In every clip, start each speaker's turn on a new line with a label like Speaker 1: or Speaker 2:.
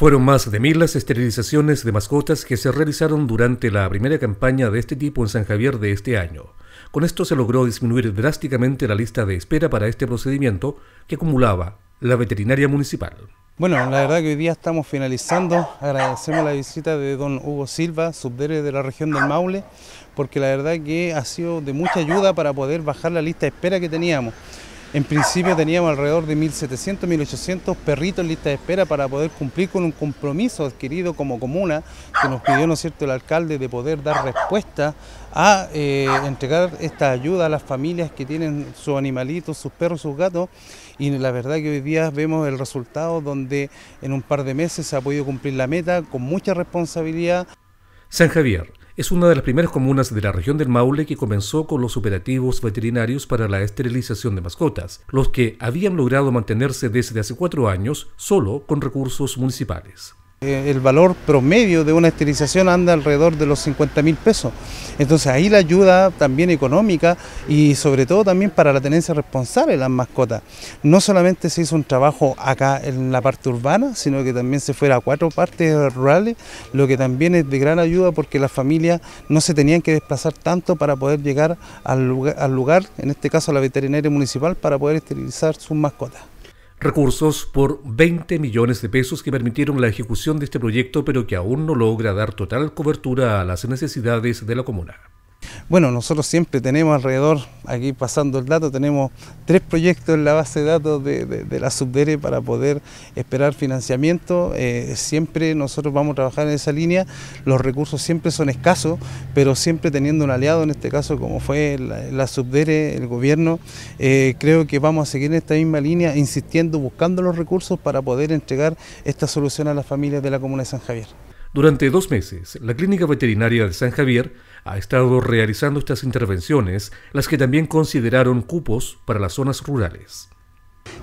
Speaker 1: Fueron más de mil las esterilizaciones de mascotas que se realizaron durante la primera campaña de este tipo en San Javier de este año. Con esto se logró disminuir drásticamente la lista de espera para este procedimiento que acumulaba la veterinaria municipal.
Speaker 2: Bueno, la verdad que hoy día estamos finalizando. Agradecemos la visita de don Hugo Silva, subdere de la región del Maule, porque la verdad que ha sido de mucha ayuda para poder bajar la lista de espera que teníamos. En principio teníamos alrededor de 1.700, 1.800 perritos en lista de espera para poder cumplir con un compromiso adquirido como comuna que nos pidió ¿no cierto? el alcalde de poder dar respuesta a eh, entregar esta ayuda a las familias que tienen sus animalitos, sus perros, sus gatos. Y la verdad que hoy día vemos el resultado donde en un par de meses se ha podido cumplir la meta con mucha responsabilidad.
Speaker 1: San Javier es una de las primeras comunas de la región del Maule que comenzó con los operativos veterinarios para la esterilización de mascotas, los que habían logrado mantenerse desde hace cuatro años solo con recursos municipales.
Speaker 2: Eh, el valor promedio de una esterilización anda alrededor de los 50 mil pesos. Entonces ahí la ayuda también económica y sobre todo también para la tenencia responsable de las mascotas. No solamente se hizo un trabajo acá en la parte urbana, sino que también se fuera a cuatro partes rurales, lo que también es de gran ayuda porque las familias no se tenían que desplazar tanto para poder llegar al lugar, al lugar en este caso a la veterinaria municipal, para poder esterilizar sus mascotas
Speaker 1: recursos por 20 millones de pesos que permitieron la ejecución de este proyecto, pero que aún no logra dar total cobertura a las necesidades de la comuna.
Speaker 2: Bueno, nosotros siempre tenemos alrededor, aquí pasando el dato, tenemos tres proyectos en la base de datos de, la Subdere para poder esperar financiamiento. Eh, siempre nosotros vamos a trabajar en esa línea. Los recursos siempre son escasos, pero siempre teniendo un aliado, en este caso como fue la, Subdere, el gobierno, eh, creo que vamos a seguir en esta misma línea, insistiendo, buscando los recursos para poder entregar esta solución a las familias de la comuna de San Javier.
Speaker 1: Durante dos meses, la Clínica Veterinaria de San Javier ha estado realizando estas intervenciones, las que también consideraron cupos para las zonas rurales.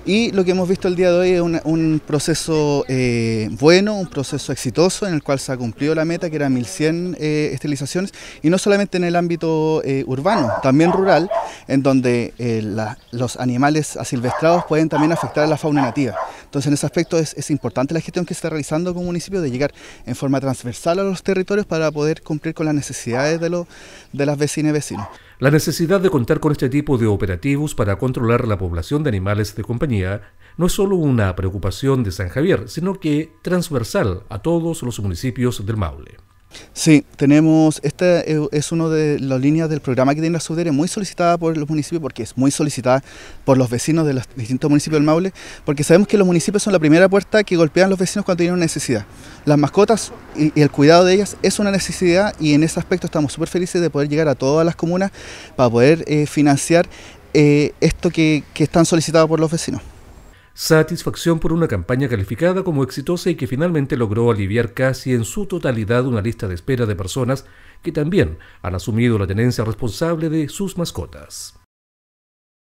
Speaker 3: Y lo que hemos visto el día de hoy es un, proceso eh, bueno, un proceso exitoso en el cual se ha cumplido la meta que era 1.100 eh, esterilizaciones y no solamente en el ámbito eh, urbano, también rural, en donde los animales asilvestrados pueden también afectar a la fauna nativa. Entonces, en ese aspecto es, importante la gestión que está realizando como municipio de llegar en forma transversal a los territorios para poder cumplir con las necesidades de, los de las vecinas y vecinos.
Speaker 1: La necesidad de contar con este tipo de operativos para controlar la población de animales de compañía no es solo una preocupación de San Javier, sino que transversal a todos los municipios del Maule. Sí,
Speaker 3: tenemos, esta es una de las líneas del programa que tiene la SUDERE, muy solicitada por los municipios, porque es muy solicitada por los vecinos de los distintos municipios del Maule, porque sabemos que los municipios son la primera puerta que golpean los vecinos cuando tienen una necesidad. Las mascotas y, el cuidado de ellas es una necesidad y en ese aspecto estamos súper felices de poder llegar a todas las comunas para poder eh, financiar
Speaker 1: eh, esto que están solicitados por los vecinos satisfacción por una campaña calificada como exitosa y que finalmente logró aliviar casi en su totalidad una lista de espera de personas que también han asumido la tenencia responsable de sus mascotas.